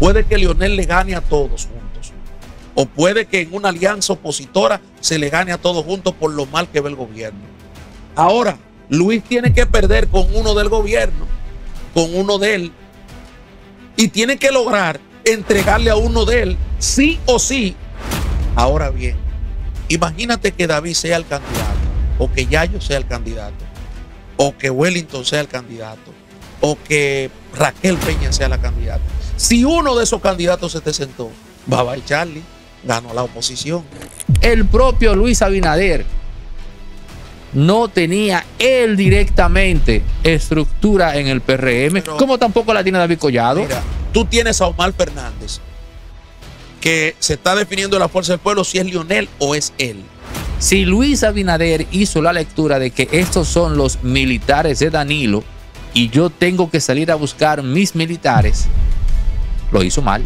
Puede que Lionel le gane a todos juntos. O puede que en una alianza opositora se le gane a todos juntos por lo mal que ve el gobierno. Ahora, Luis tiene que perder con uno del gobierno, con uno de él. Y tiene que lograr entregarle a uno de él, sí o sí. Ahora bien, imagínate que David sea el candidato, o que Yayo sea el candidato, o que Wellington sea el candidato, o que Raquel Peña sea la candidata. Si uno de esos candidatos se te sentó, Baba y Charlie, ganó la oposición. El propio Luis Abinader no tenía él directamente estructura en el PRM, como tampoco la tiene David Collado. Mira, tú tienes a Omar Fernández, que se está definiendo la fuerza del pueblo si es Lionel o es él. Si Luis Abinader hizo la lectura de que estos son los militares de Danilo y yo tengo que salir a buscar mis militares, lo hizo mal.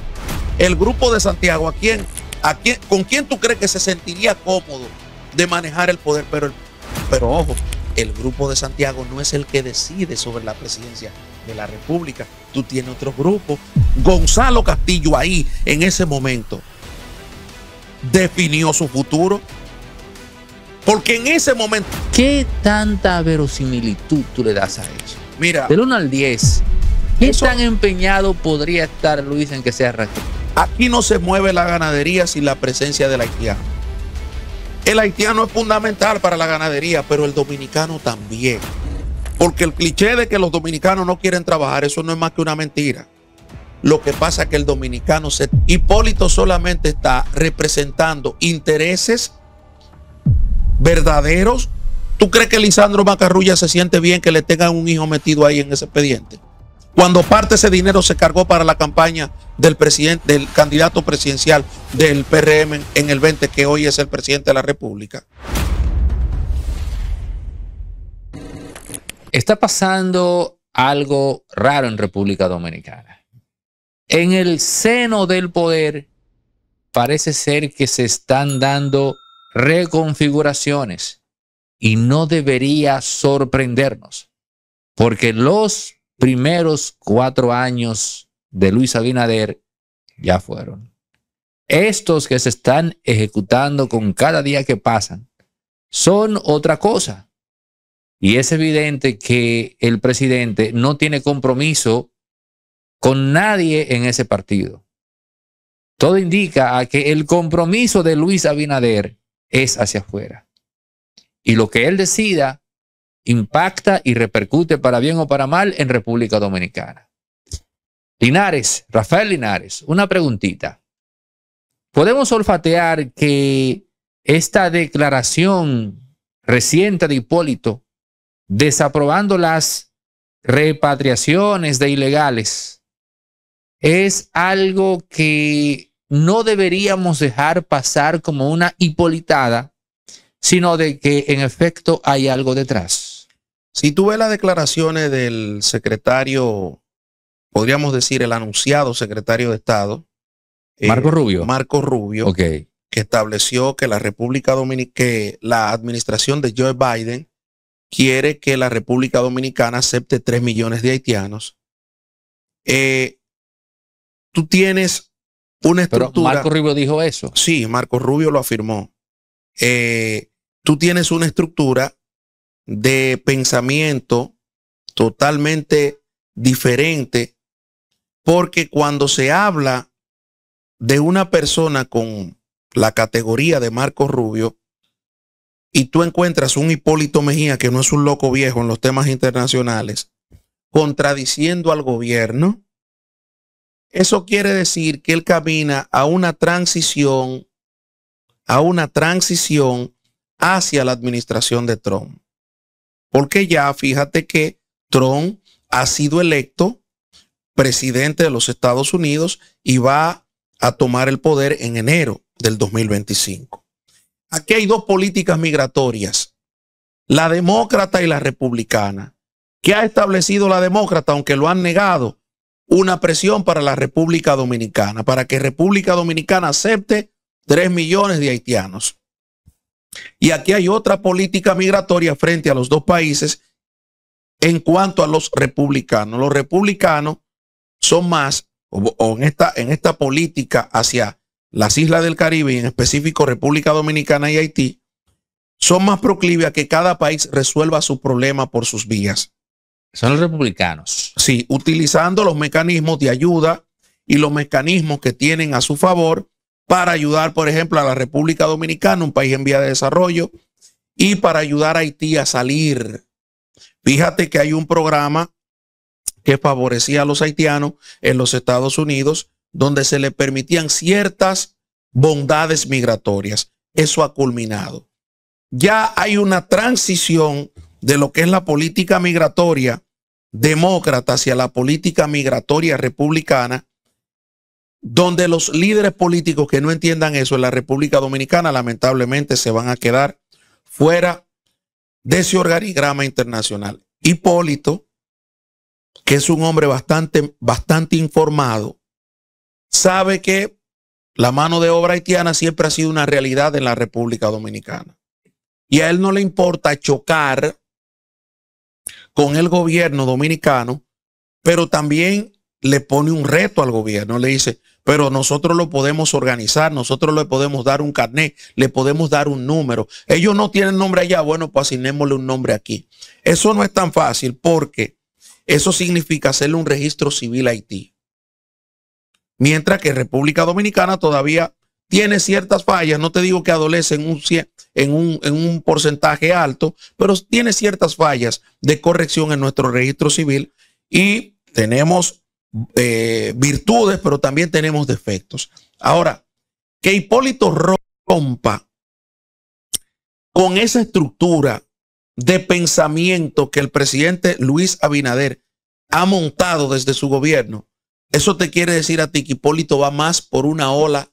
El grupo de Santiago, ¿a quién, a ¿con quién tú crees que se sentiría cómodo de manejar el poder? Pero, pero ojo, el grupo de Santiago no es el que decide sobre la presidencia de la República. Tú tienes otro grupo. Gonzalo Castillo ahí, en ese momento, definió su futuro. Porque en ese momento... ¿Qué tanta verosimilitud tú le das a eso? Mira. Del 1 al 10, ¿Qué tan empeñado podría estar Luis en que sea racista? Aquí no se mueve la ganadería sin la presencia del haitiano. El haitiano es fundamental para la ganadería, pero el dominicano también. Porque el cliché de que los dominicanos no quieren trabajar, eso no es más que una mentira. Lo que pasa es que el dominicano se... Hipólito solamente está representando intereses verdaderos. ¿Tú crees que Lisandro Macarrulla se siente bien que le tengan un hijo metido ahí en ese expediente? Cuando parte ese dinero se cargó para la campaña del, presidente, del candidato presidencial del PRM en el 20, que hoy es el presidente de la República. Está pasando algo raro en República Dominicana. En el seno del poder parece ser que se están dando reconfiguraciones y no debería sorprendernos, porque los primeros cuatro años de Luis Abinader ya fueron. Estos que se están ejecutando con cada día que pasan son otra cosa. Y es evidente que el presidente no tiene compromiso con nadie en ese partido. Todo indica a que el compromiso de Luis Abinader es hacia afuera. Y lo que él decida impacta y repercute para bien o para mal en República Dominicana. Linares, Rafael Linares, una preguntita. ¿Podemos olfatear que esta declaración reciente de Hipólito desaprobando las repatriaciones de ilegales es algo que no deberíamos dejar pasar como una hipolitada, sino de que en efecto hay algo detrás? Si tú ves las declaraciones del secretario, podríamos decir el anunciado secretario de Estado, eh, Marco Rubio. Marco Rubio, que estableció que la República que la administración de Joe Biden quiere que la República Dominicana acepte 3 millones de haitianos. Eh, tú tienes una estructura. Marco Rubio dijo eso. Sí, Marco Rubio lo afirmó. Eh, tú tienes una estructura de pensamiento totalmente diferente, porque cuando se habla de una persona con la categoría de Marcos Rubio, y tú encuentras un Hipólito Mejía, que no es un loco viejo en los temas internacionales, contradiciendo al gobierno, eso quiere decir que él camina a una transición, a una transición hacia la administración de Trump porque ya fíjate que Trump ha sido electo presidente de los Estados Unidos y va a tomar el poder en enero del 2025. Aquí hay dos políticas migratorias, la demócrata y la republicana. ¿Qué ha establecido la demócrata, aunque lo han negado? Una presión para la República Dominicana, para que República Dominicana acepte 3 millones de haitianos. Y aquí hay otra política migratoria frente a los dos países en cuanto a los republicanos. Los republicanos son más, o, en, esta, en esta política hacia las islas del Caribe y en específico República Dominicana y Haití, son más proclives a que cada país resuelva su problema por sus vías. Son los republicanos. Sí, utilizando los mecanismos de ayuda y los mecanismos que tienen a su favor para ayudar, por ejemplo, a la República Dominicana, un país en vía de desarrollo, y para ayudar a Haití a salir. Fíjate que hay un programa que favorecía a los haitianos en los Estados Unidos, donde se le permitían ciertas bondades migratorias. Eso ha culminado. Ya hay una transición de lo que es la política migratoria demócrata hacia la política migratoria republicana, donde los líderes políticos que no entiendan eso en la República Dominicana lamentablemente se van a quedar fuera de ese organigrama internacional. Hipólito, que es un hombre bastante, bastante informado, sabe que la mano de obra haitiana siempre ha sido una realidad en la República Dominicana. Y a él no le importa chocar con el gobierno dominicano, pero también le pone un reto al gobierno. Le dice, pero nosotros lo podemos organizar, nosotros le podemos dar un carnet, le podemos dar un número. Ellos no tienen nombre allá, bueno, pues asignémosle un nombre aquí. Eso no es tan fácil porque eso significa hacerle un registro civil a Haití. Mientras que República Dominicana todavía tiene ciertas fallas, no te digo que adolece en un, en un porcentaje alto, pero tiene ciertas fallas de corrección en nuestro registro civil y tenemos eh, virtudes, pero también tenemos defectos. Ahora, que Hipólito rompa con esa estructura de pensamiento que el presidente Luis Abinader ha montado desde su gobierno, eso te quiere decir a ti que Hipólito va más por una ola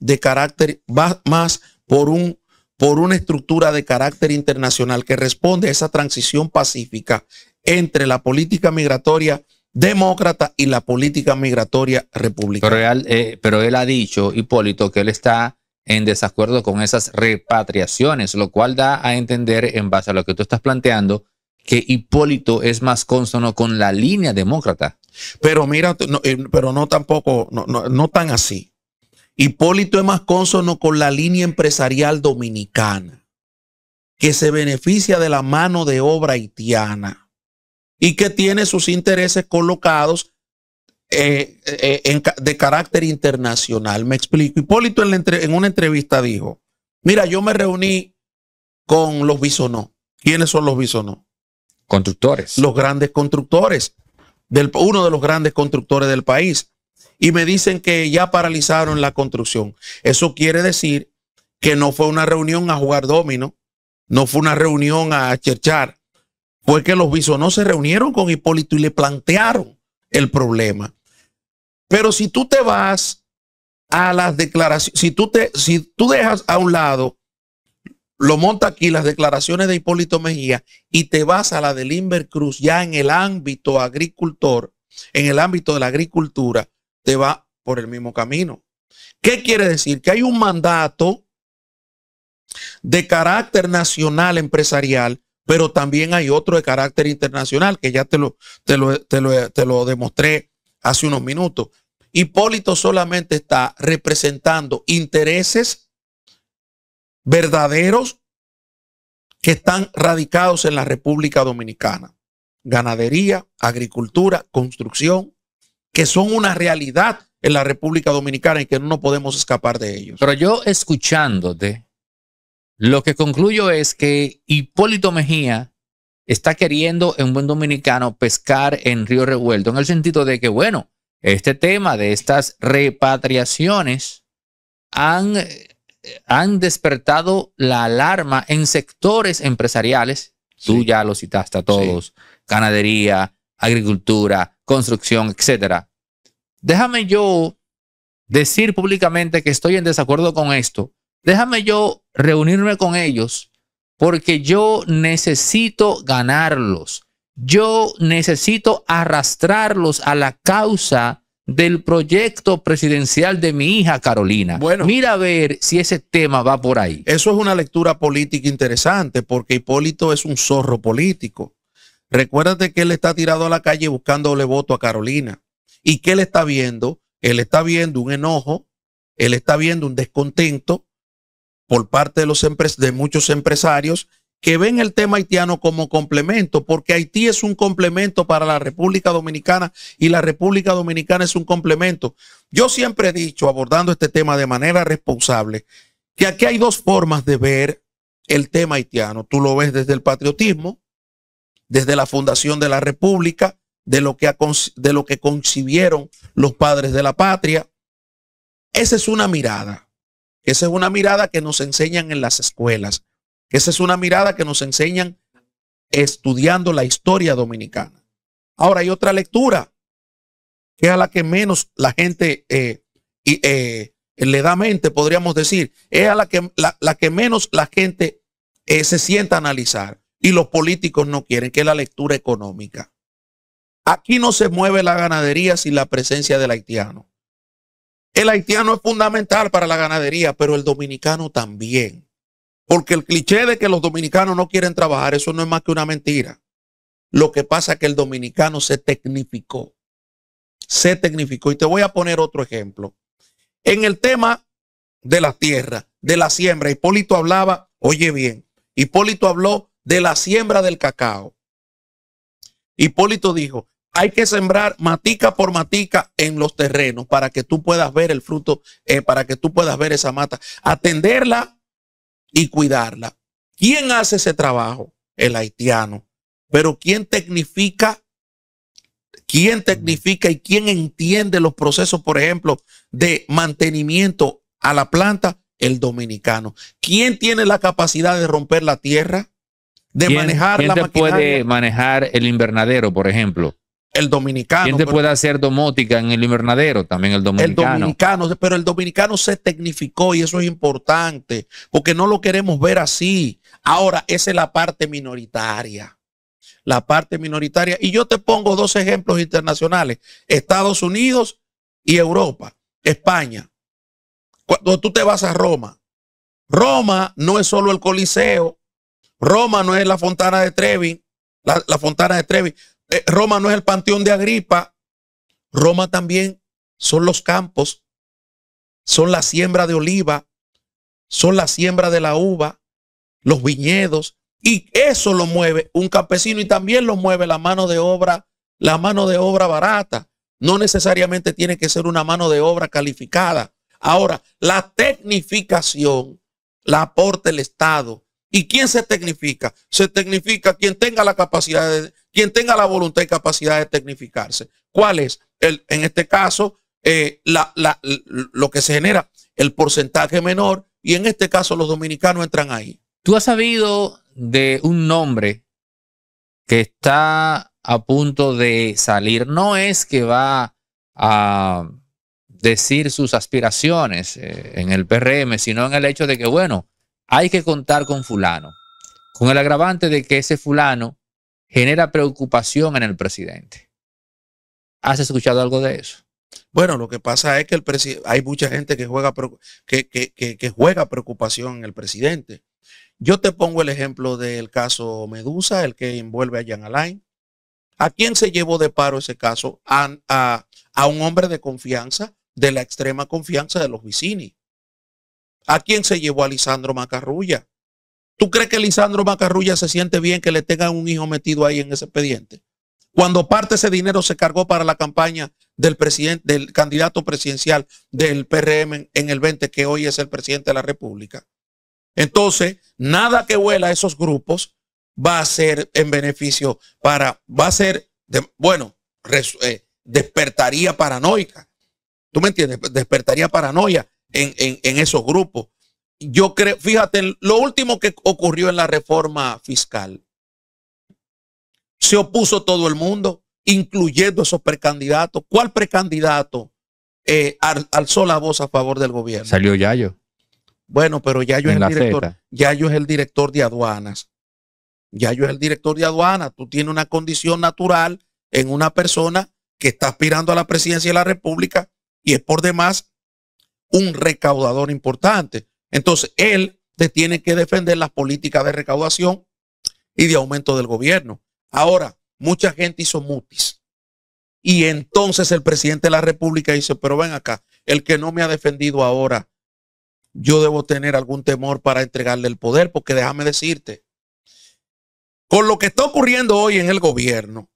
de carácter, va más por, un, por una estructura de carácter internacional que responde a esa transición pacífica entre la política migratoria demócrata y la política migratoria republicana. Eh, pero él, ha dicho, Hipólito, que él está en desacuerdo con esas repatriaciones, lo cual da a entender, en base a lo que tú estás planteando, que Hipólito es más consono con la línea demócrata. Pero mira, eh, pero no tampoco, no, no tan así. Hipólito es más consono con la línea empresarial dominicana, que se beneficia de la mano de obra haitiana y que tiene sus intereses colocados eh, eh, de carácter internacional. Me explico. Hipólito en, una entrevista dijo, mira, yo me reuní con los bisonó. ¿Quiénes son los bisonó? Constructores. Los grandes constructores, uno de los grandes constructores del país. Y me dicen que ya paralizaron la construcción. Eso quiere decir que no fue una reunión a jugar domino, no fue una reunión a cherchar, fue que los no se reunieron con Hipólito y le plantearon el problema. Pero si tú te vas a las declaraciones, si tú, te, si tú dejas a un lado, lo monta aquí las declaraciones de Hipólito Mejía y te vas a la de Limber Cruz ya en el ámbito agricultor, en el ámbito de la agricultura, te va por el mismo camino. ¿Qué quiere decir? Que hay un mandato de carácter nacional empresarial pero también hay otro de carácter internacional que ya te lo, te lo, demostré hace unos minutos. Hipólito solamente está representando intereses verdaderos que están radicados en la República Dominicana. Ganadería, agricultura, construcción, que son una realidad en la República Dominicana y que no podemos escapar de ellos. Pero yo escuchándote, lo que concluyo es que Hipólito Mejía está queriendo en buen dominicano pescar en Río Revuelto, en el sentido de que, bueno, este tema de estas repatriaciones han, han despertado la alarma en sectores empresariales. Tú ya lo citaste a todos, ganadería, agricultura, construcción, etc. Déjame yo decir públicamente que estoy en desacuerdo con esto, déjame yo reunirme con ellos porque yo necesito ganarlos. Yo necesito arrastrarlos a la causa del proyecto presidencial de mi hija Carolina. Bueno, mira a ver si ese tema va por ahí. Eso es una lectura política interesante porque Hipólito es un zorro político. Recuérdate que él está tirado a la calle buscándole voto a Carolina. ¿Y qué él está viendo? Él está viendo un enojo, él está viendo un descontento, por parte de, los de muchos empresarios que ven el tema haitiano como complemento, porque Haití es un complemento para la República Dominicana y la República Dominicana es un complemento. Yo siempre he dicho, abordando este tema de manera responsable, que aquí hay dos formas de ver el tema haitiano. Tú lo ves desde el patriotismo, desde la fundación de la República, de lo que, de lo que concibieron los padres de la patria. Esa es una mirada. Esa es una mirada que nos enseñan en las escuelas. Esa es una mirada que nos enseñan estudiando la historia dominicana. Ahora hay otra lectura, que es a la que menos la gente eh, eh, le da mente, podríamos decir. Es a la que, la, que menos la gente eh, se sienta a analizar. Y los políticos no quieren, que es la lectura económica. Aquí no se mueve la ganadería sin la presencia del haitiano. El haitiano es fundamental para la ganadería, pero el dominicano también. Porque el cliché de que los dominicanos no quieren trabajar, eso no es más que una mentira. Lo que pasa es que el dominicano se tecnificó. Se tecnificó. Y te voy a poner otro ejemplo. En el tema de la tierra, de la siembra, Hipólito hablaba, oye bien, Hipólito habló de la siembra del cacao. Hipólito dijo, hay que sembrar matica por matica en los terrenos para que tú puedas ver el fruto, eh, para que tú puedas ver esa mata, atenderla y cuidarla. ¿Quién hace ese trabajo? El haitiano. Pero ¿quién tecnifica? ¿Quién tecnifica y quién entiende los procesos, por ejemplo, de mantenimiento a la planta? El dominicano. ¿Quién tiene la capacidad de romper la tierra? de manejar la puede manejar el invernadero, por ejemplo? el dominicano. ¿Quién te puede hacer domótica en el invernadero? También el dominicano. El dominicano, pero el dominicano se tecnificó y eso es importante, porque no lo queremos ver así. Ahora, esa es la parte minoritaria. La parte minoritaria. Y yo te pongo dos ejemplos internacionales: Estados Unidos y Europa, España. Cuando tú te vas a Roma, Roma no es solo el Coliseo, Roma no es la Fontana de Trevi, la Fontana de Trevi. Eh, Roma no es el panteón de Agripa, Roma también son los campos, son la siembra de oliva, son la siembra de la uva, los viñedos, y eso lo mueve un campesino y también lo mueve la mano de obra, la mano de obra barata. No necesariamente tiene que ser una mano de obra calificada. Ahora, la tecnificación la aporta el Estado. ¿Y quién se tecnifica? Se tecnifica quien tenga la capacidad de, quien tenga la voluntad y capacidad de tecnificarse. ¿Cuál es? El, en este caso, eh, lo que se genera, el porcentaje menor, y en este caso los dominicanos entran ahí. ¿Tú has sabido de un nombre que está a punto de salir? No es que va a decir sus aspiraciones eh, en el PRM, sino en el hecho de que, bueno, hay que contar con fulano, con el agravante de que ese fulano genera preocupación en el presidente. ¿Has escuchado algo de eso? Bueno, lo que pasa es que el hay mucha gente que juega, que, juega preocupación en el presidente. Yo te pongo el ejemplo del caso Medusa, el que envuelve a Jan Alain. ¿A quién se llevó de paro ese caso? A, a un hombre de confianza, de la extrema confianza de los vicini. ¿A quién se llevó a Lisandro Macarrulla? ¿Tú crees que Lisandro Macarrulla se siente bien que le tengan un hijo metido ahí en ese expediente? Cuando parte ese dinero se cargó para la campaña del presidente, del candidato presidencial del PRM en el 20, que hoy es el presidente de la República. Entonces, nada que huela a esos grupos va a ser en beneficio para, va a ser, bueno, eh, despertaría paranoica. ¿Tú me entiendes? Despertaría paranoia en, en esos grupos yo creo, fíjate, lo último que ocurrió en la reforma fiscal, se opuso todo el mundo, incluyendo esos precandidatos. ¿Cuál precandidato eh, alzó la voz a favor del gobierno? Salió Yayo. Bueno, pero Yayo, es el director, Yayo es el director de aduanas. Yayo es el director de aduanas. Tú tienes una condición natural en una persona que está aspirando a la presidencia de la República y es por demás un recaudador importante. Entonces, él te tiene que defender las políticas de recaudación y de aumento del gobierno. Ahora, mucha gente hizo mutis. Y entonces el presidente de la República dice, pero ven acá, el que no me ha defendido ahora, yo debo tener algún temor para entregarle el poder, porque déjame decirte, con lo que está ocurriendo hoy en el gobierno,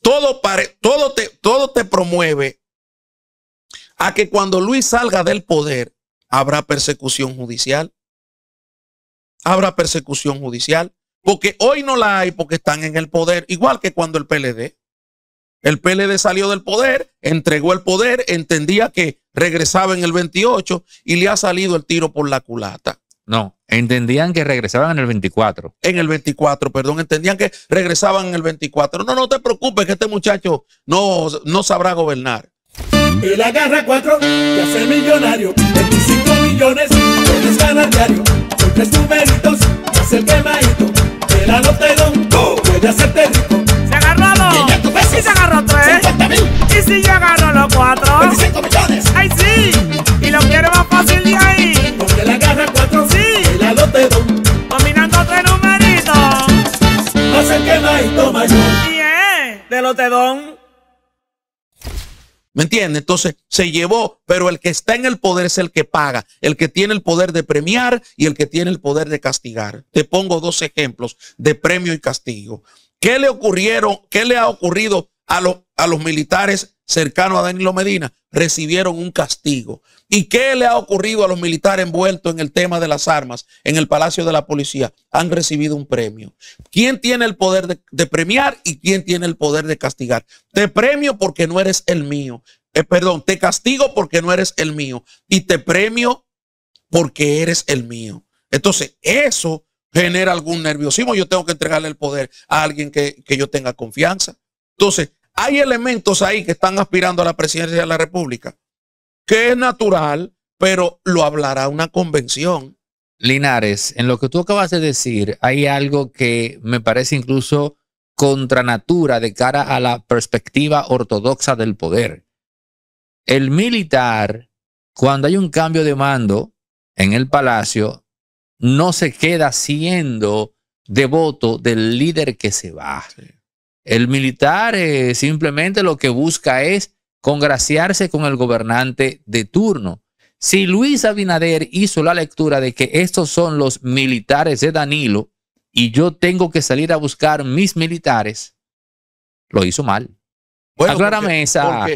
todo, pare, todo, te, todo te promueve a que cuando Luis salga del poder, habrá persecución judicial. Habrá persecución judicial. Porque hoy no la hay porque están en el poder, igual que cuando el PLD. El PLD salió del poder, entregó el poder, entendía que regresaba en el 28 y le ha salido el tiro por la culata. No, entendían que regresaban en el 24. En el 24, perdón, entendían que regresaban en el 24. No, no te preocupes que este muchacho no, no sabrá gobernar. Él agarra cuatro y hace millonario. 25 millones puedes ganar diario. con tres numeritos, hace el quemadito. El tú puede hacerte rico. Se agarró dos. Y se agarró tres. Y si yo agarro los cuatro. 25 millones. Ay, sí. Y lo quiero más fácil de ahí. Porque él agarra cuatro. Sí. El lotedón, Dominando tres numeritos. Hace el quemadito mayor. Y yeah, de lotedón. ¿Me entiendes? Entonces se llevó, pero el que está en el poder es el que paga, el que tiene el poder de premiar y el que tiene el poder de castigar. Te pongo dos ejemplos de premio y castigo. ¿Qué le ocurrieron? ¿Qué le ha ocurrido a, los a los militares cercanos a Danilo Medina? recibieron un castigo. ¿Y qué le ha ocurrido a los militares envueltos en el tema de las armas en el Palacio de la Policía? Han recibido un premio. ¿Quién tiene el poder de, premiar y quién tiene el poder de castigar? Te premio porque no eres el mío. Eh, perdón, te castigo porque no eres el mío. Y te premio porque eres el mío. Entonces, eso genera algún nerviosismo. Yo tengo que entregarle el poder a alguien que, que yo tenga confianza. Entonces, hay elementos ahí que están aspirando a la presidencia de la República, que es natural, pero lo hablará una convención. Linares, en lo que tú acabas de decir, hay algo que me parece incluso contranatura de cara a la perspectiva ortodoxa del poder. El militar, cuando hay un cambio de mando en el palacio, no se queda siendo devoto del líder que se va. El militar eh, simplemente lo que busca es congraciarse con el gobernante de turno. Si Luis Abinader hizo la lectura de que estos son los militares de Danilo y yo tengo que salir a buscar mis militares, lo hizo mal. Bueno, Aclárame esa,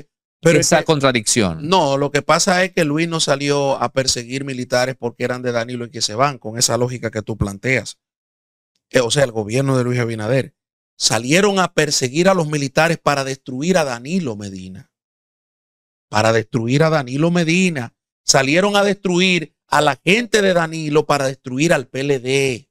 pero esa contradicción. No, lo que pasa es que Luis no salió a perseguir militares porque eran de Danilo y que se van, con esa lógica que tú planteas. Eh, o sea, el gobierno de Luis Abinader salieron a perseguir a los militares para destruir a Danilo Medina. Para destruir a Danilo Medina. Salieron a destruir a la gente de Danilo para destruir al PLD.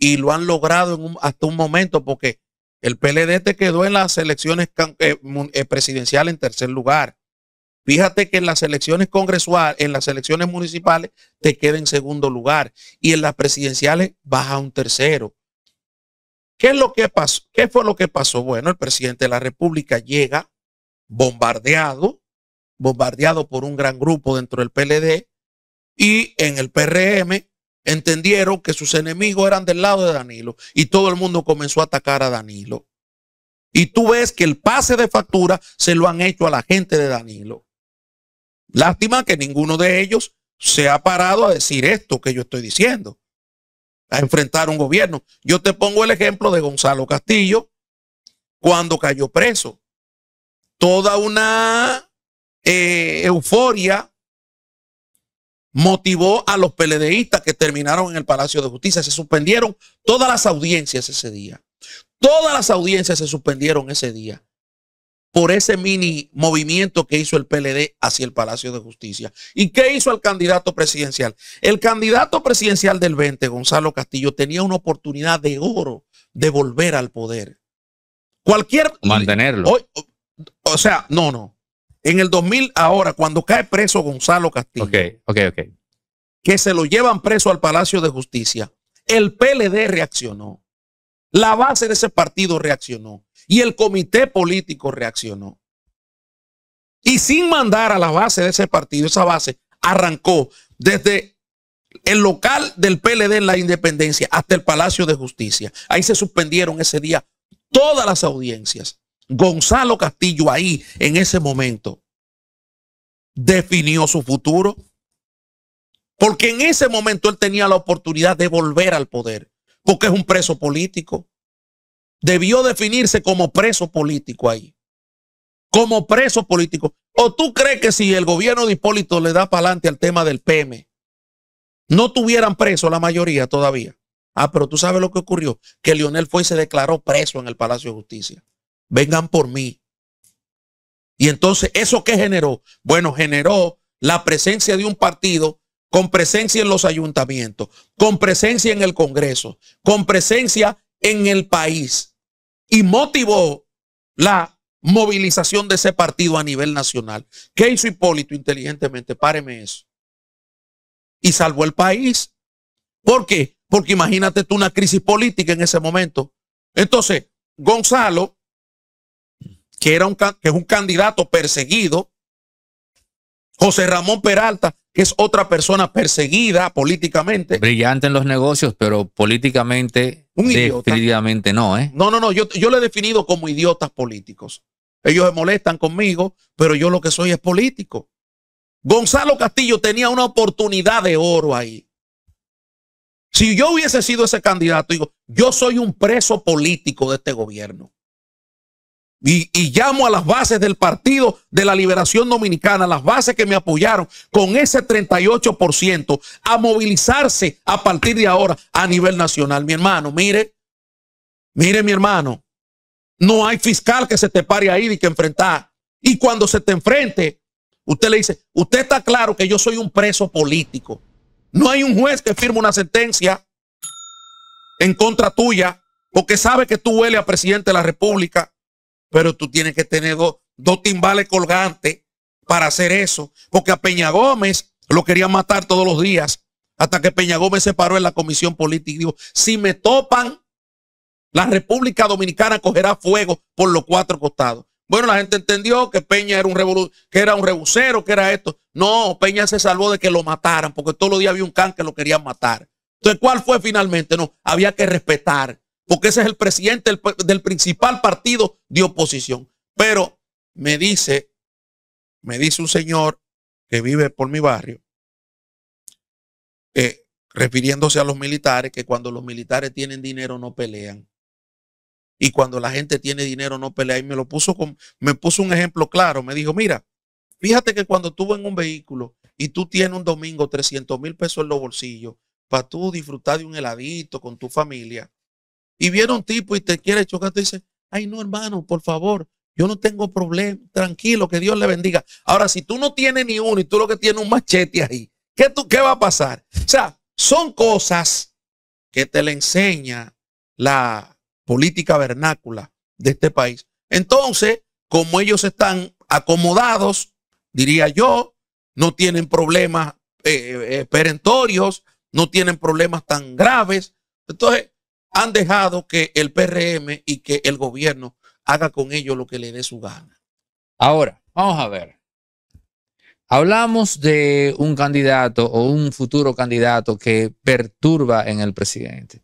Y lo han logrado hasta un momento porque el PLD te quedó en las elecciones eh, eh, presidenciales en tercer lugar. Fíjate que en las elecciones congresuales, en las elecciones municipales, te queda en segundo lugar y en las presidenciales baja un tercero. ¿Qué es lo que pasó? ¿Qué fue lo que pasó? Bueno, el presidente de la República llega bombardeado, bombardeado por un gran grupo dentro del PLD y en el PRM entendieron que sus enemigos eran del lado de Danilo y todo el mundo comenzó a atacar a Danilo. Y tú ves que el pase de factura se lo han hecho a la gente de Danilo. Lástima que ninguno de ellos se ha parado a decir esto que yo estoy diciendo a enfrentar un gobierno. Yo te pongo el ejemplo de Gonzalo Castillo cuando cayó preso. Toda una eh, euforia motivó a los PLDistas que terminaron en el Palacio de Justicia. Se suspendieron todas las audiencias ese día. Todas las audiencias se suspendieron ese día por ese mini movimiento que hizo el PLD hacia el Palacio de Justicia. ¿Y qué hizo el candidato presidencial? El candidato presidencial del 20, Gonzalo Castillo, tenía una oportunidad de oro de volver al poder. Cualquier... Mantenerlo. O, sea, no, no. En el 2000, ahora, cuando cae preso Gonzalo Castillo. Que se lo llevan preso al Palacio de Justicia. El PLD reaccionó. La base de ese partido reaccionó y el comité político reaccionó. Y sin mandar a la base de ese partido, esa base arrancó desde el local del PLD en la Independencia hasta el Palacio de Justicia. Ahí se suspendieron ese día todas las audiencias. Gonzalo Castillo ahí en ese momento definió su futuro. Porque en ese momento él tenía la oportunidad de volver al poder porque es un preso político. Debió definirse como preso político ahí. Como preso político. ¿O tú crees que si el gobierno de Hipólito le da para adelante al tema del PM, no tuvieran preso la mayoría todavía? Ah, pero tú sabes lo que ocurrió, que Lionel fue y se declaró preso en el Palacio de Justicia. Vengan por mí. Y entonces, ¿eso qué generó? Bueno, generó la presencia de un partido con presencia en los ayuntamientos, con presencia en el Congreso, con presencia en el país y motivó la movilización de ese partido a nivel nacional. ¿Qué hizo Hipólito inteligentemente? Páreme eso. Y salvó el país. ¿Por qué? Porque imagínate tú una crisis política en ese momento. Entonces, Gonzalo, que, era que es un candidato perseguido, José Ramón Peralta, es otra persona perseguida políticamente. Brillante en los negocios, pero políticamente un idiota. Definitivamente no, ¿eh? No, no, no, yo, yo le he definido como idiotas políticos. Ellos se molestan conmigo, pero yo lo que soy es político. Gonzalo Castillo tenía una oportunidad de oro ahí. Si yo hubiese sido ese candidato, digo, yo soy un preso político de este gobierno. Y, llamo a las bases del Partido de la Liberación Dominicana, las bases que me apoyaron con ese 38%, a movilizarse a partir de ahora a nivel nacional. Mi hermano, mire, mire mi hermano, no hay fiscal que se te pare ahí y que enfrentar. Y cuando se te enfrente, usted le dice, usted está claro que yo soy un preso político. No hay un juez que firme una sentencia en contra tuya porque sabe que tú huele a presidente de la República pero tú tienes que tener dos, timbales colgantes para hacer eso, porque a Peña Gómez lo querían matar todos los días, hasta que Peña Gómez se paró en la comisión política y dijo, si me topan, la República Dominicana cogerá fuego por los cuatro costados. Bueno, la gente entendió que Peña era un revolu que era un que era esto. No, Peña se salvó de que lo mataran, porque todos los días había un can que lo querían matar. Entonces, ¿cuál fue finalmente? No, había que respetar porque ese es el presidente del, principal partido de oposición. Pero me dice, me dice un señor que vive por mi barrio, eh, refiriéndose a los militares, que cuando los militares tienen dinero no pelean. Y cuando la gente tiene dinero no pelea. Y me lo puso con, me puso un ejemplo claro. Me dijo, mira, fíjate que cuando tú en un vehículo y tú tienes un domingo 300 mil pesos en los bolsillos para tú disfrutar de un heladito con tu familia, y viene un tipo y te quiere chocar, te dice, ay no hermano, por favor, yo no tengo problema, tranquilo, que Dios le bendiga. Ahora, si tú no tienes ni uno y tú lo que tienes un machete ahí, ¿qué, tú, qué va a pasar? O sea, son cosas que te le enseña la política vernácula de este país. Entonces, como ellos están acomodados, diría yo, no tienen problemas eh, eh, perentorios, no tienen problemas tan graves. Entonces, han dejado que el PRM y que el gobierno haga con ellos lo que le dé su gana. Ahora, vamos a ver. Hablamos de un candidato o un futuro candidato que perturba en el presidente.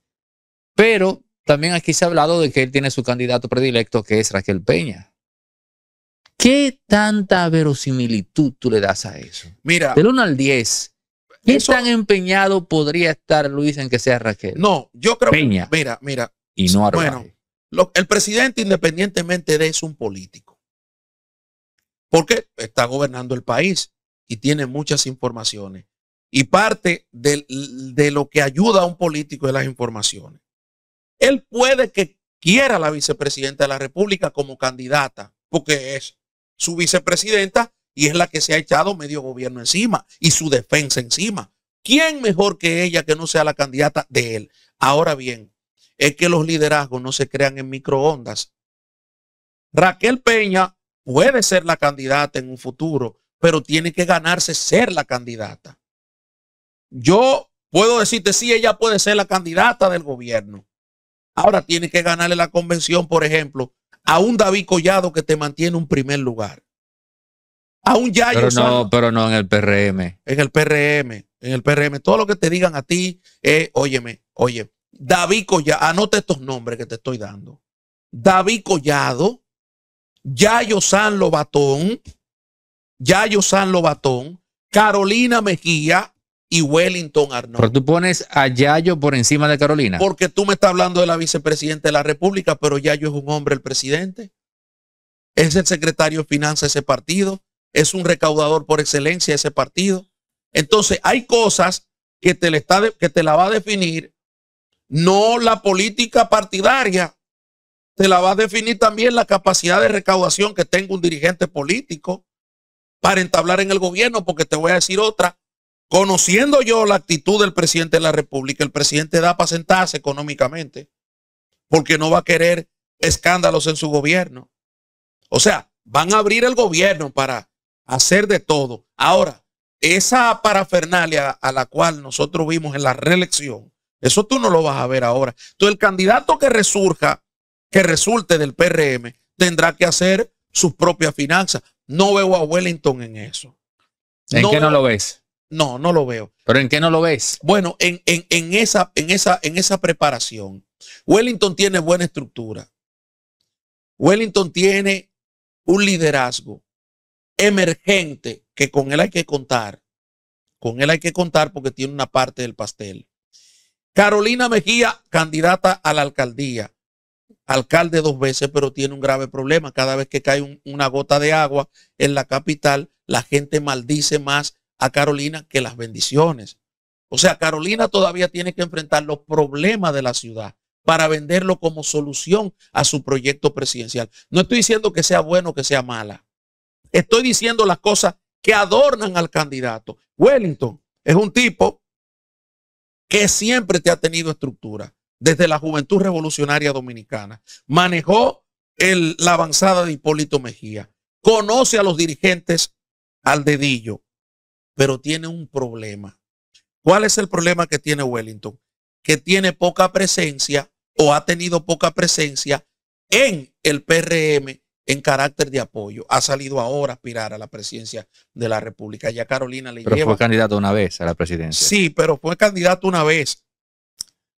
Pero también aquí se ha hablado de que él tiene su candidato predilecto, que es Raquel Peña. ¿Qué tanta verosimilitud tú le das a eso? Mira. Del 1 al 10, ¿Qué tan empeñado podría estar Luis en que sea Raquel? No, yo creo Peña. que. Mira, mira. Y no Bueno, el presidente, independientemente de, es un político. Porque está gobernando el país y tiene muchas informaciones. Y parte de, de lo que ayuda a un político es las informaciones. Él puede que quiera la vicepresidenta de la República como candidata, porque es su vicepresidenta y es la que se ha echado medio gobierno encima y su defensa encima. ¿Quién mejor que ella que no sea la candidata de él? Ahora bien, es que los liderazgos no se crean en microondas. Raquel Peña puede ser la candidata en un futuro, pero tiene que ganarse ser la candidata. Yo puedo decirte, sí, ella puede ser la candidata del gobierno. Ahora tiene que ganarle la convención, por ejemplo, a un David Collado que te mantiene un primer lugar a un yayo. Pero no, pero no en el PRM. En el PRM, en el PRM. Todo lo que te digan a ti es, óyeme, oye, David Collado, anota estos nombres que te estoy dando. David Collado, Yayo San Lobatón, Yayo San Lobatón, Carolina Mejía y Wellington Arnold. Pero tú pones a Yayo por encima de Carolina. Porque tú me estás hablando de la vicepresidenta de la República, pero Yayo es un hombre, el presidente. Es el secretario de finanzas de ese partido es un recaudador por excelencia ese partido. Entonces, hay cosas que te, la va a definir, no la política partidaria, te la va a definir también la capacidad de recaudación que tenga un dirigente político para entablar en el gobierno, porque te voy a decir otra, conociendo yo la actitud del presidente de la República, el presidente da para sentarse económicamente, porque no va a querer escándalos en su gobierno. O sea, van a abrir el gobierno para hacer de todo. Ahora, esa parafernalia a la cual nosotros vimos en la reelección, eso tú no lo vas a ver ahora. Entonces, el candidato que resurja, que resulte del PRM, tendrá que hacer sus propias finanzas. No veo a Wellington en eso. ¿En qué no lo ves? No, no lo veo. ¿Pero en qué no lo ves? Bueno, en, esa, en, esa, en esa preparación. Wellington tiene buena estructura. Wellington tiene un liderazgo emergente que con él hay que contar. Con él hay que contar porque tiene una parte del pastel. Carolina Mejía, candidata a la alcaldía. Alcalde dos veces, pero tiene un grave problema. Cada vez que cae una gota de agua en la capital, la gente maldice más a Carolina que las bendiciones. O sea, Carolina todavía tiene que enfrentar los problemas de la ciudad para venderlo como solución a su proyecto presidencial. No estoy diciendo que sea bueno o que sea mala. Estoy diciendo las cosas que adornan al candidato. Wellington es un tipo que siempre te ha tenido estructura desde la Juventud Revolucionaria Dominicana. Manejó la avanzada de Hipólito Mejía. Conoce a los dirigentes al dedillo, pero tiene un problema. ¿Cuál es el problema que tiene Wellington? Que tiene poca presencia o ha tenido poca presencia en el PRM en carácter de apoyo. Ha salido ahora a aspirar a la presidencia de la República. Ya Carolina le pero fue candidato una vez a la presidencia. Sí, pero fue candidato una vez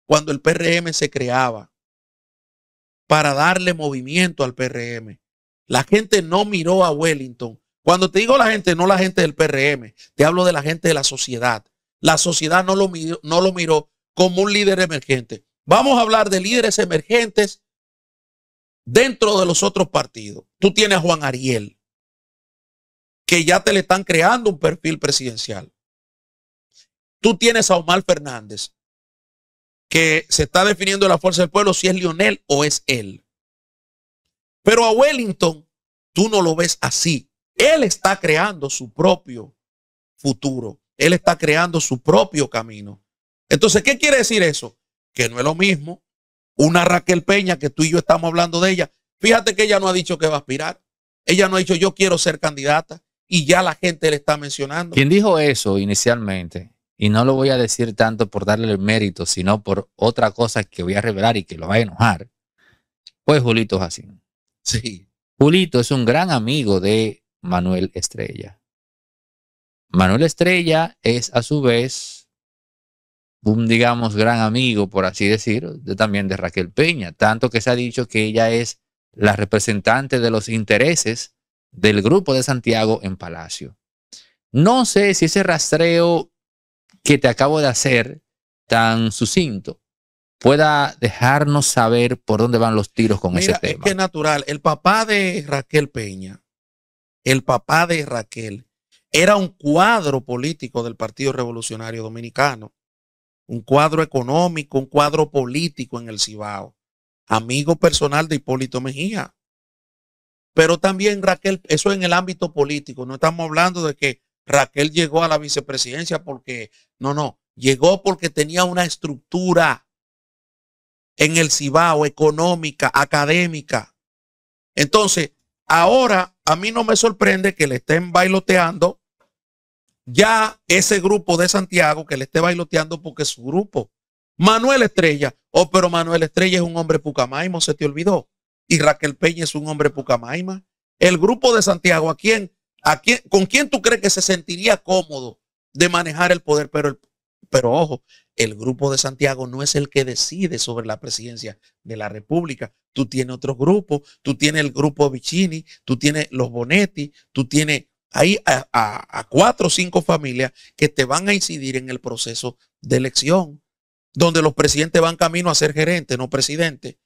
cuando el PRM se creaba para darle movimiento al PRM. La gente no miró a Wellington. Cuando te digo la gente, no la gente del PRM, te hablo de la gente de la sociedad. La sociedad no lo no lo miró como un líder emergente. Vamos a hablar de líderes emergentes dentro de los otros partidos, tú tienes a Juan Ariel, que ya te le están creando un perfil presidencial. Tú tienes a Omar Fernández, que se está definiendo la fuerza del pueblo si es Lionel o es él. Pero a Wellington, tú no lo ves así. Él está creando su propio futuro. Él está creando su propio camino. Entonces, ¿qué quiere decir eso? Que no es lo mismo una Raquel Peña, que tú y yo estamos hablando de ella, fíjate que ella no ha dicho que va a aspirar. Ella no ha dicho yo quiero ser candidata y ya la gente le está mencionando. Quien dijo eso inicialmente? Y no lo voy a decir tanto por darle el mérito, sino por otra cosa que voy a revelar y que lo va a enojar. Pues Julito Jacín. Sí. Julito es un gran amigo de Manuel Estrella. Manuel Estrella es a su vez un, digamos, gran amigo, por así decir, también de Raquel Peña, tanto que se ha dicho que ella es la representante de los intereses del grupo de Santiago en Palacio. No sé si ese rastreo que te acabo de hacer, tan sucinto, pueda dejarnos saber por dónde van los tiros con ese tema. Es que natural. El papá de Raquel Peña, el papá de Raquel, era un cuadro político del Partido Revolucionario Dominicano un cuadro económico, un cuadro político en el Cibao. Amigo personal de Hipólito Mejía. Pero también Raquel, eso en el ámbito político, no estamos hablando de que Raquel llegó a la vicepresidencia porque, no, no, llegó porque tenía una estructura en el Cibao, económica, académica. Entonces, ahora a mí no me sorprende que le estén bailoteando ya ese grupo de Santiago que le esté bailoteando porque es su grupo. Manuel Estrella, oh, pero Manuel Estrella es un hombre pucamaimo, se te olvidó. Y Raquel Peña es un hombre pucamaima. El grupo de Santiago, ¿a quién, a quién, ¿con quién tú crees que se sentiría cómodo de manejar el poder? Pero, pero ojo, el grupo de Santiago no es el que decide sobre la presidencia de la República. Tú tienes otros grupos, tú tienes el grupo Vicini, tú tienes los Bonetti, tú tienes hay a, cuatro o cinco familias que te van a incidir en el proceso de elección, donde los presidentes van camino a ser gerentes, no presidentes.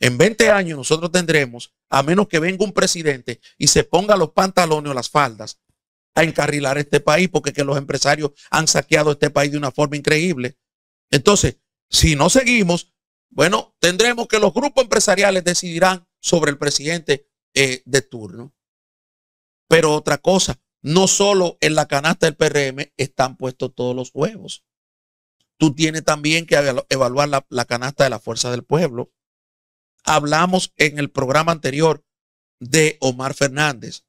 En 20 años nosotros tendremos, a menos que venga un presidente y se ponga los pantalones o las faldas, a encarrilar este país, porque que los empresarios han saqueado este país de una forma increíble. Entonces, si no seguimos, bueno, tendremos que los grupos empresariales decidirán sobre el presidente eh, de turno. Pero otra cosa, no solo en la canasta del PRM están puestos todos los huevos. Tú tienes también que evaluar la, canasta de la fuerza del pueblo. Hablamos en el programa anterior de Omar Fernández,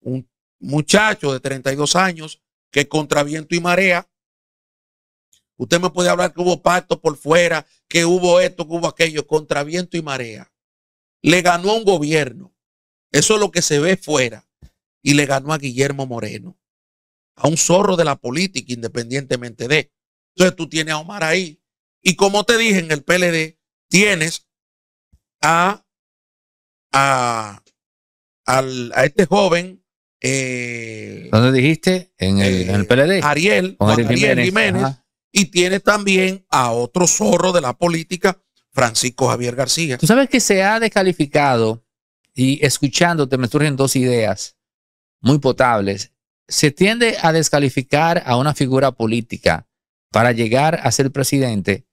un muchacho de 32 años que contra viento y marea. Usted me puede hablar que hubo pacto por fuera, que hubo esto, que hubo aquello, contra viento y marea. Le ganó un gobierno. Eso es lo que se ve fuera y le ganó a Guillermo Moreno, a un zorro de la política, independientemente de. Entonces tú tienes a Omar ahí. Y como te dije en el PLD, tienes a, a, al, a este joven. Eh, ¿Dónde dijiste? En el, en PLD. Eh, Ariel, Ariel Jiménez y tienes también a otro zorro de la política, Francisco Javier García. Tú sabes que se ha descalificado, y escuchándote me surgen dos ideas muy potables, se tiende a descalificar a una figura política para llegar a ser presidente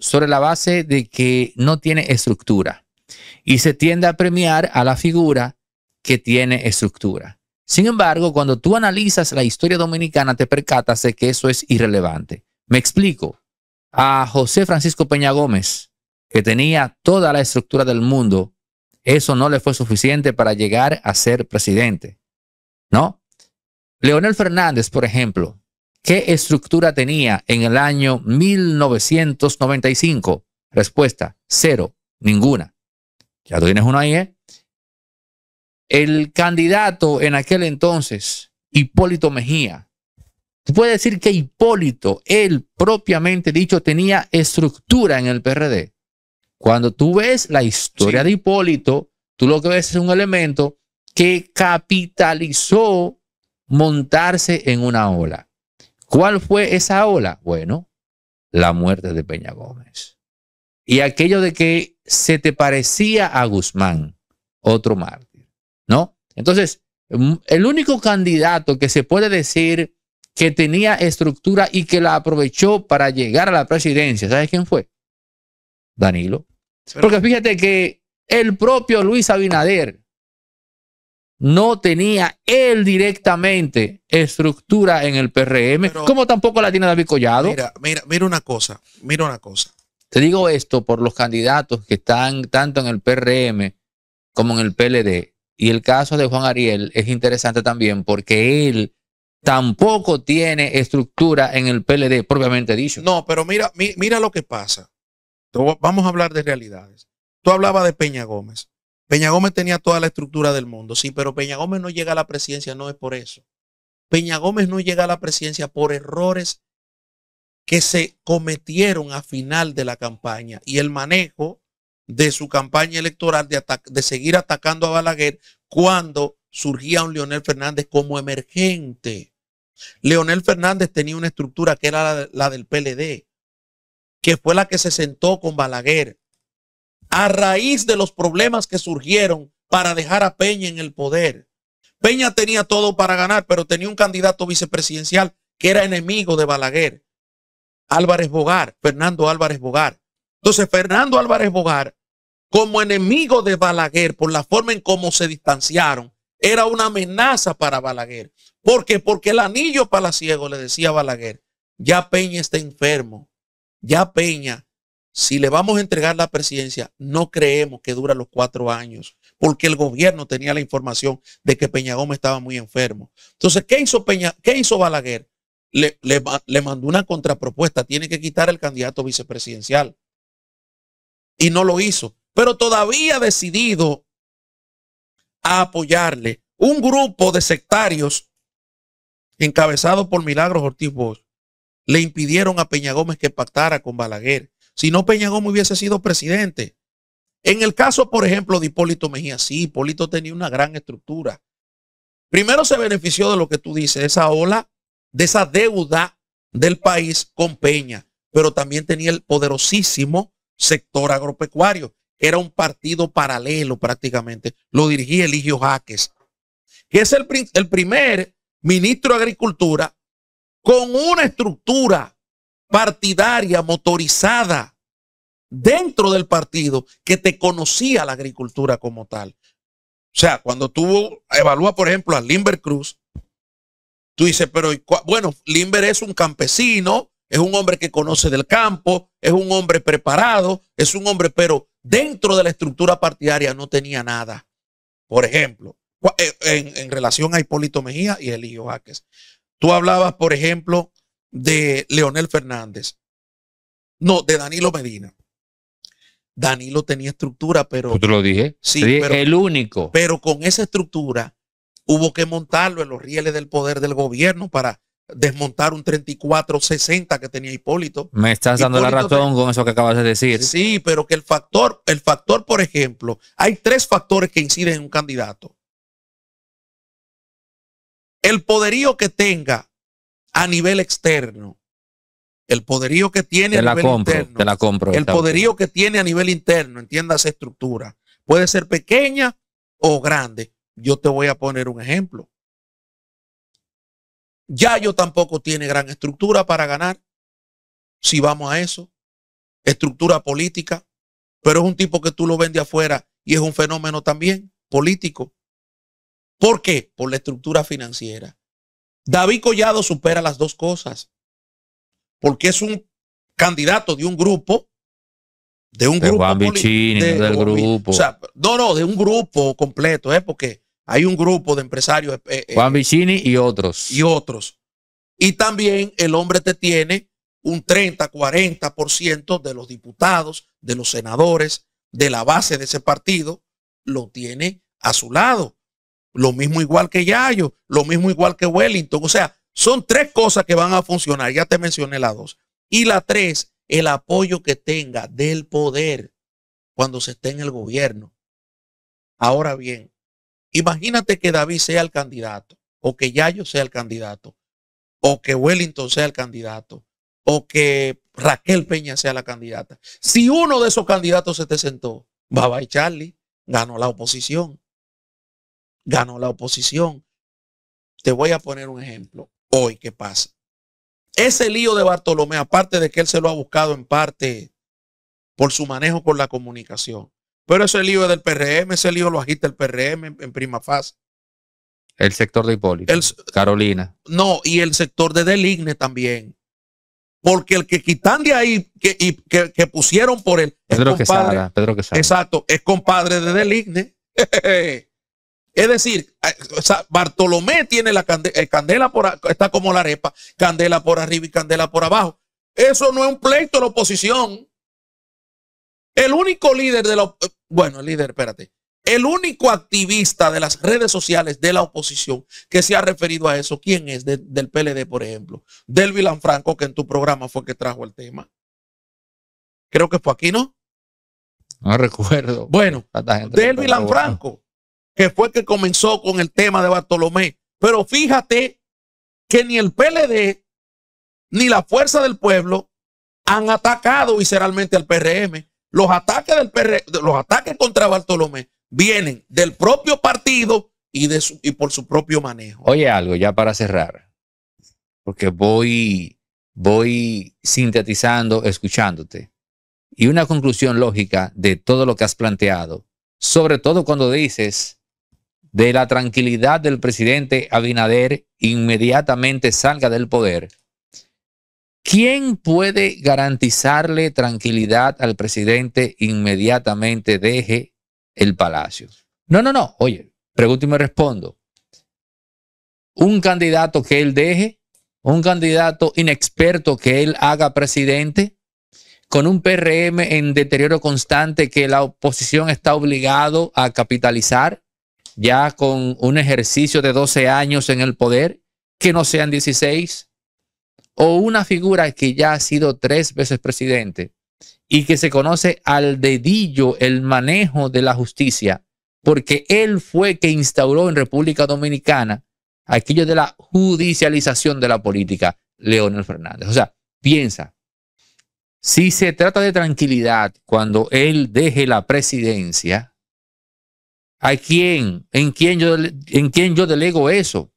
sobre la base de que no tiene estructura y se tiende a premiar a la figura que tiene estructura. Sin embargo, cuando tú analizas la historia dominicana, te percatas de que eso es irrelevante. Me explico. A José Francisco Peña Gómez, que tenía toda la estructura del mundo, eso no le fue suficiente para llegar a ser presidente. ¿no? Leonel Fernández, por ejemplo, ¿qué estructura tenía en el año 1995? Respuesta, cero, ninguna. Ya tú tienes uno ahí, ¿eh? El candidato en aquel entonces, Hipólito Mejía. tú puedes decir que Hipólito, él propiamente dicho, tenía estructura en el PRD. Cuando tú ves la historia de Hipólito, tú lo que ves es un elemento que capitalizó montarse en una ola. ¿Cuál fue esa ola? Bueno, la muerte de Peña Gómez. Y aquello de que se te parecía a Guzmán, otro mártir, ¿no? Entonces, mm, el único candidato que se puede decir que tenía estructura y que la aprovechó para llegar a la presidencia, ¿sabes quién fue? Danilo. Porque fíjate que el propio Luis Abinader, no tenía él directamente estructura en el PRM, como tampoco la tiene David Collado. Mira, mira, mira una cosa, mira una cosa. Te digo esto por los candidatos que están tanto en el PRM como en el PLD. Y el caso de Juan Ariel es interesante también porque él tampoco tiene estructura en el PLD, propiamente dicho. No, pero mira, mira lo que pasa. Vamos a hablar de realidades. Tú hablabas de Peña Gómez. Peña Gómez tenía toda la estructura del mundo, sí, pero Peña Gómez no llega a la presidencia, no es por eso. Peña Gómez no llega a la presidencia por errores que se cometieron a final de la campaña y el manejo de su campaña electoral de, seguir atacando a Balaguer cuando surgía un Leonel Fernández como emergente. Leonel Fernández tenía una estructura que era la, la del PLD, que fue la que se sentó con Balaguer a raíz de los problemas que surgieron para dejar a Peña en el poder. Peña tenía todo para ganar, pero tenía un candidato vicepresidencial que era enemigo de Balaguer. Álvarez Bogar, Fernando Álvarez Bogar. Entonces, Fernando Álvarez Bogar, como enemigo de Balaguer, por la forma en cómo se distanciaron, era una amenaza para Balaguer. ¿Por qué? Porque el anillo palaciego le decía a Balaguer, ya Peña está enfermo, ya Peña si le vamos a entregar la presidencia, no creemos que dura los cuatro años, porque el gobierno tenía la información de que Peña Gómez estaba muy enfermo. Entonces, ¿qué hizo, Peña, hizo Balaguer? Le, le, mandó una contrapropuesta, tiene que quitar el candidato vicepresidencial. Y no lo hizo, pero todavía decidido a apoyarle un grupo de sectarios encabezado por Milagros Ortiz Bosch le impidieron a Peña Gómez que pactara con Balaguer si no, Peña Gómez hubiese sido presidente. En el caso, por ejemplo, de Hipólito Mejía, sí, Hipólito tenía una gran estructura. Primero se benefició de lo que tú dices, esa ola, de esa deuda del país con Peña, pero también tenía el poderosísimo sector agropecuario, era un partido paralelo prácticamente. Lo dirigía Eligio Jaques, que es el, el primer ministro de Agricultura con una estructura partidaria, motorizada dentro del partido que te conocía la agricultura como tal. O sea, cuando tú evalúas, por ejemplo, a Limber Cruz, tú dices, pero bueno, Limber es un campesino, es un hombre que conoce del campo, es un hombre preparado, es un hombre, pero dentro de la estructura partidaria no tenía nada. Por ejemplo, eh, en, relación a Hipólito Mejía y elijo Vázquez. Tú hablabas, por ejemplo, de Leonel Fernández. No, de Danilo Medina. Danilo tenía estructura, pero. Te lo dije. Sí, el único. Pero con esa estructura hubo que montarlo en los rieles del poder del gobierno para desmontar un 34-60 que tenía Hipólito. Me estás dando la razón con eso que acabas de decir. Sí, pero que el factor, el factor, por ejemplo, hay tres factores que inciden en un candidato. El poderío que tenga a nivel externo. El poderío que tiene a nivel interno. Te la compro, el poderío que tiene a nivel interno, entiéndase estructura. Puede ser pequeña o grande. Yo te voy a poner un ejemplo. Yayo tampoco tiene gran estructura para ganar, si vamos a eso. Estructura política, pero es un tipo que tú lo vendes afuera y es un fenómeno también político. ¿Por qué? Por la estructura financiera. David Collado supera las dos cosas, porque es un candidato de un grupo, de un grupo. Juan de, del grupo. O sea, no, no, de un grupo completo, ¿eh? porque hay un grupo de empresarios. Eh, eh, Juan Vicini y otros. Y otros. Y también el hombre te tiene un 30, 40% de los diputados, de los senadores, de la base de ese partido, lo tiene a su lado lo mismo igual que Yayo, lo mismo igual que Wellington. O sea, son tres cosas que van a funcionar. Ya te mencioné las dos. Y la tres, el apoyo que tenga del poder cuando se esté en el gobierno. Ahora bien, imagínate que David sea el candidato, o que Yayo sea el candidato, o que Wellington sea el candidato, o que Raquel Peña sea la candidata. Si uno de esos candidatos se te sentó, va y Charlie, ganó la oposición ganó la oposición. Te voy a poner un ejemplo. Hoy, ¿qué pasa? Ese lío de Bartolomé, aparte de que él se lo ha buscado en parte por su manejo con la comunicación, pero ese lío es del PRM, ese lío lo agita el PRM en, prima fase. El sector de Hipólito. Carolina. No, y el sector de Deligne también. Porque el que quitan de ahí, que, y, que, pusieron por él. Pedro que Pedro Exacto, es compadre de Deligne. Es decir, eh, Bartolomé tiene la eh, candela, por, está como la arepa, candela por arriba y candela por abajo. Eso no es un pleito de la oposición. El único líder de la, eh, bueno, líder, espérate. El único activista de las redes sociales de la oposición que se ha referido a eso, ¿quién es? del PLD, por ejemplo. Del Vilan que en tu programa fue que trajo el tema. Creo que fue aquí, ¿no? No recuerdo. Bueno, del Vilan que fue que comenzó con el tema de Bartolomé. Pero fíjate que ni el PLD ni la fuerza del pueblo han atacado visceralmente al PRM. Los ataques, del los ataques contra Bartolomé vienen del propio partido y, de y por su propio manejo. Oye, algo ya para cerrar, porque voy, voy sintetizando, escuchándote. Y una conclusión lógica de todo lo que has planteado, sobre todo cuando dices de la tranquilidad del presidente Abinader inmediatamente salga del poder, ¿quién puede garantizarle tranquilidad al presidente inmediatamente deje el palacio? No, no, no. Oye, pregunto y me respondo. Un candidato que él deje, un candidato inexperto que él haga presidente, con un PRM en deterioro constante que la oposición está obligado a capitalizar, ya con un ejercicio de 12 años en el poder, que no sean 16, o una figura que ya ha sido tres veces presidente y que se conoce al dedillo el manejo de la justicia, porque él fue que instauró en República Dominicana aquello de la judicialización de la política, Leonel Fernández. O sea, piensa, si se trata de tranquilidad cuando él deje la presidencia, ¿A quién? ¿En quién yo, en quién yo delego eso?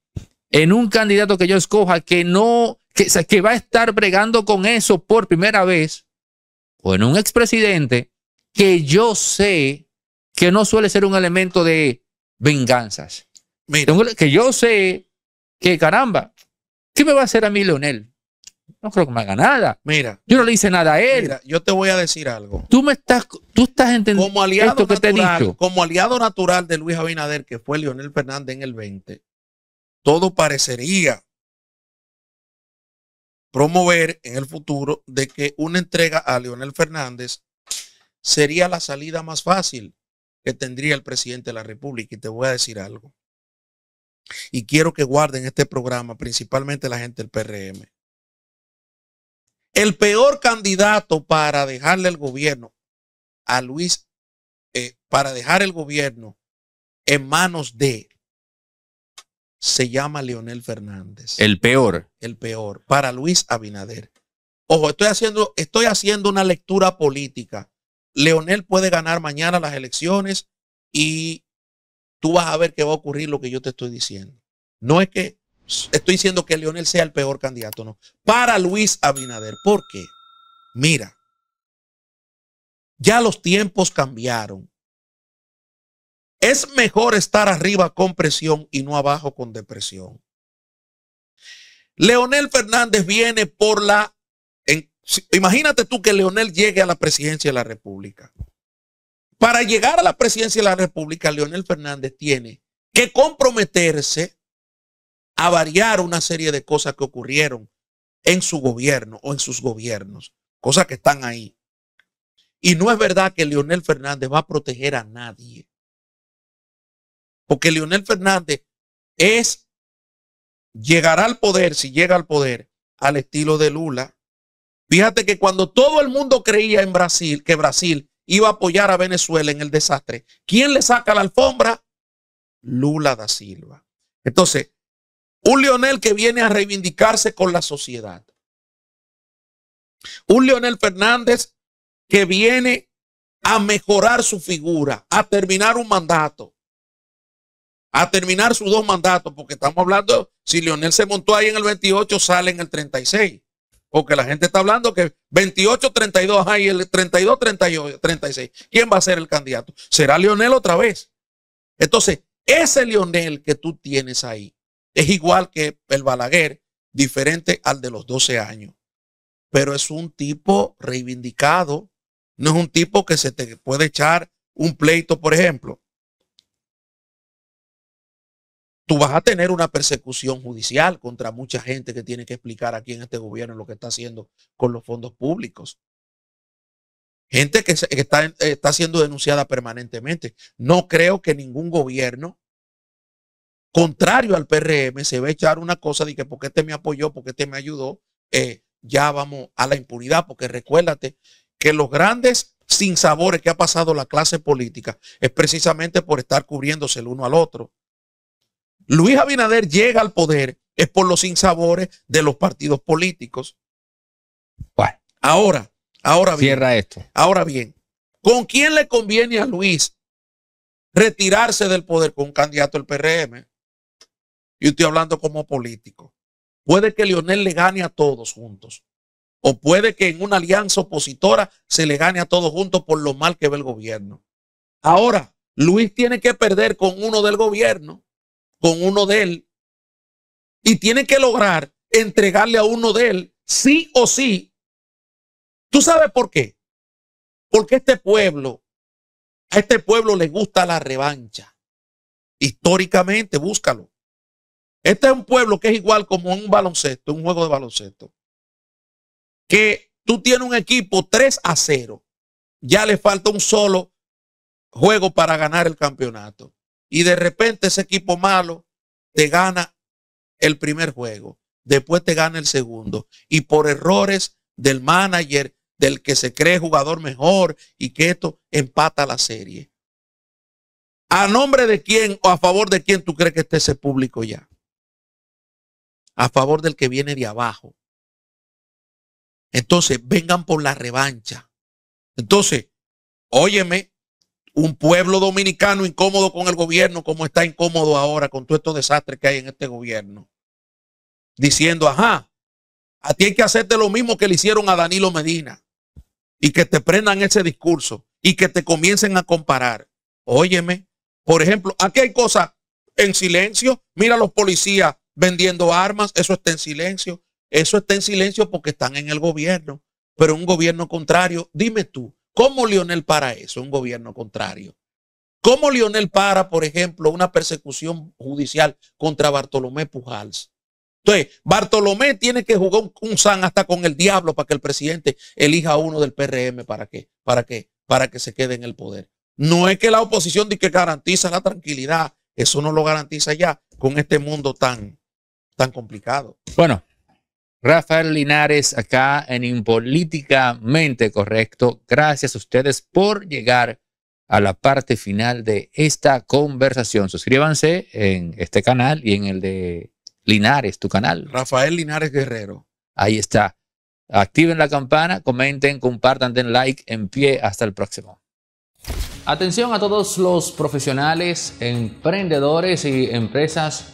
En un candidato que yo escoja que no, que, que va a estar bregando con eso por primera vez, o en un expresidente que yo sé que no suele ser un elemento de venganzas. Que yo sé que, caramba, ¿qué me va a hacer a mí Leonel? No creo que me haga nada. Mira. Yo no le hice nada a él. Mira, yo te voy a decir algo. Tú me estás, tú estás entendiendo como aliado esto que te he Como aliado natural de Luis Abinader, que fue Leonel Fernández en el 20, todo parecería promover en el futuro de que una entrega a Leonel Fernández sería la salida más fácil que tendría el presidente de la República. Y te voy a decir algo. Y quiero que guarden este programa, principalmente la gente del PRM. El peor candidato para dejarle el gobierno a Luis, eh, para dejar el gobierno en manos de, se llama Leonel Fernández. El peor. El peor, para Luis Abinader. Ojo, estoy haciendo, estoy haciendo una lectura política. Leonel puede ganar mañana las elecciones y tú vas a ver qué va a ocurrir lo que yo te estoy diciendo. No es que estoy diciendo que Leonel sea el peor candidato, no. Para Luis Abinader. ¿Por qué? Mira, ya los tiempos cambiaron. Es mejor estar arriba con presión y no abajo con depresión. Leonel Fernández viene por la... imagínate tú que Leonel llegue a la presidencia de la República. Para llegar a la presidencia de la República, Leonel Fernández tiene que comprometerse a variar una serie de cosas que ocurrieron en su gobierno o en sus gobiernos, cosas que están ahí. Y no es verdad que Leonel Fernández va a proteger a nadie. Porque Leonel Fernández es, llegará al poder, si llega al poder, al estilo de Lula. Fíjate que cuando todo el mundo creía en Brasil, que Brasil iba a apoyar a Venezuela en el desastre, ¿quién le saca la alfombra? Lula da Silva. Entonces, un Leonel que viene a reivindicarse con la sociedad. Un Leonel Fernández que viene a mejorar su figura, a terminar un mandato, a terminar sus dos mandatos, porque estamos hablando, si Leonel se montó ahí en el 28, sale en el 36, porque la gente está hablando que 28, 32, hay el 32, 38, 36. ¿Quién va a ser el candidato? ¿Será Leonel otra vez? Entonces, ese Leonel que tú tienes ahí, es igual que el Balaguer, diferente al de los 12 años. Pero es un tipo reivindicado, no es un tipo que se te puede echar un pleito, por ejemplo. Tú vas a tener una persecución judicial contra mucha gente que tiene que explicar aquí en este gobierno lo que está haciendo con los fondos públicos. Gente que, eh, está siendo denunciada permanentemente. No creo que ningún gobierno contrario al PRM, se va a echar una cosa de que porque te me apoyó, porque este me ayudó, eh, ya vamos a la impunidad, porque recuérdate que los grandes sinsabores que ha pasado la clase política es precisamente por estar cubriéndose el uno al otro. Luis Abinader llega al poder es por los sinsabores de los partidos políticos. ahora, ahora bien. Cierra esto. Ahora bien, ¿con quién le conviene a Luis retirarse del poder con un candidato del PRM? Yo estoy hablando como político. Puede que Lionel le gane a todos juntos. O puede que en una alianza opositora se le gane a todos juntos por lo mal que ve el gobierno. Ahora, Luis tiene que perder con uno del gobierno, con uno de él. Y tiene que lograr entregarle a uno de él, sí o sí. ¿Tú sabes por qué? Porque este pueblo, a este pueblo le gusta la revancha. Históricamente, búscalo. Este es un pueblo que es igual como un baloncesto, un juego de baloncesto. Que tú tienes un equipo 3 a 0. Ya le falta un solo juego para ganar el campeonato. Y de repente ese equipo malo te gana el primer juego. Después te gana el segundo. Y por errores del manager, del que se cree jugador mejor y que esto empata la serie. ¿A nombre de quién o a favor de quién tú crees que esté ese público ya? a favor del que viene de abajo. Entonces, vengan por la revancha. Entonces, óyeme, un pueblo dominicano incómodo con el gobierno, como está incómodo ahora con todo estos desastres que hay en este gobierno. Diciendo, ajá, a ti hay que hacerte lo mismo que le hicieron a Danilo Medina. Y que te prendan ese discurso y que te comiencen a comparar. Óyeme, por ejemplo, aquí hay cosas en silencio. Mira los policías vendiendo armas, eso está en silencio. Eso está en silencio porque están en el gobierno. Pero un gobierno contrario, dime tú, ¿cómo Lionel para eso? Un gobierno contrario. ¿Cómo Lionel para, por ejemplo, una persecución judicial contra Bartolomé Pujals? Entonces, Bartolomé tiene que jugar un, san hasta con el diablo para que el presidente elija a uno del PRM. ¿Para qué? ¿Para qué? Para que se quede en el poder. No es que la oposición diga que garantiza la tranquilidad. Eso no lo garantiza ya con este mundo tan, tan complicado. Bueno, Rafael Linares, acá en Impolíticamente Correcto, gracias a ustedes por llegar a la parte final de esta conversación. Suscríbanse en este canal y en el de Linares, tu canal. Rafael Linares Guerrero. Ahí está. Activen la campana, comenten, compartan, den like, en pie. Hasta el próximo. Atención a todos los profesionales, emprendedores y empresas